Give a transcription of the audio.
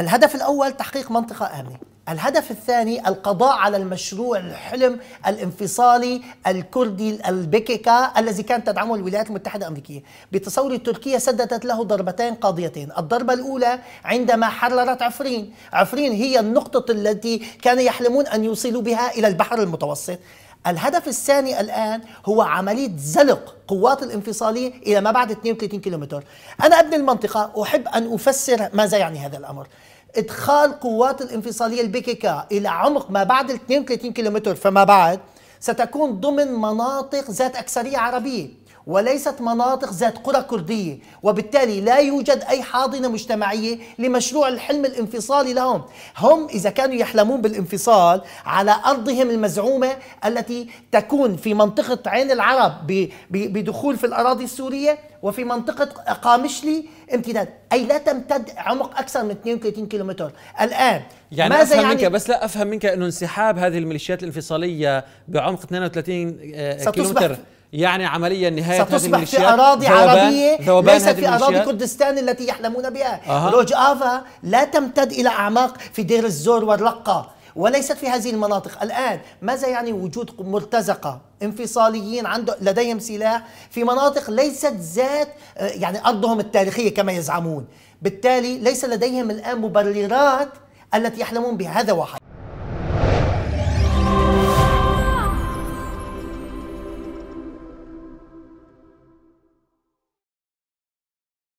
الهدف الأول تحقيق منطقة آمنة الهدف الثاني القضاء على المشروع الحلم الانفصالي الكردي البيكيكا الذي كانت تدعمه الولايات المتحدة الأمريكية بتصور تركيا سددت له ضربتين قاضيتين الضربة الأولى عندما حررت عفرين عفرين هي النقطة التي كان يحلمون أن يوصلوا بها إلى البحر المتوسط الهدف الثاني الآن هو عملية زلق قوات الانفصالية إلى ما بعد 32 كيلومتر أنا ابن المنطقة أحب أن أفسر ماذا يعني هذا الأمر ادخال قوات الانفصاليه البي كي كا الى عمق ما بعد 32 كيلومتر فما بعد ستكون ضمن مناطق ذات اكثريه عربيه وليست مناطق ذات قرى كردية وبالتالي لا يوجد أي حاضنة مجتمعية لمشروع الحلم الانفصالي لهم هم إذا كانوا يحلمون بالانفصال على أرضهم المزعومة التي تكون في منطقة عين العرب بدخول في الأراضي السورية وفي منطقة قامشلي امتداد أي لا تمتد عمق أكثر من 32 كيلومتر الآن يعني ماذا أفهم يعني منك بس لا أفهم منك أنه انسحاب هذه الميليشيات الانفصالية بعمق 32 آه، كيلومتر يعني عمليا نهاية ستصبح في أراضي عربية ليست في أراضي كردستان التي يحلمون بها أه. آفا لا تمتد إلى أعماق في دير الزور والرقة وليست في هذه المناطق الآن ماذا يعني وجود مرتزقة انفصاليين عنده لديهم سلاح في مناطق ليست ذات آه، يعني أرضهم التاريخية كما يزعمون بالتالي ليس لديهم الآن مبررات التي يحلمون بها هذا واحد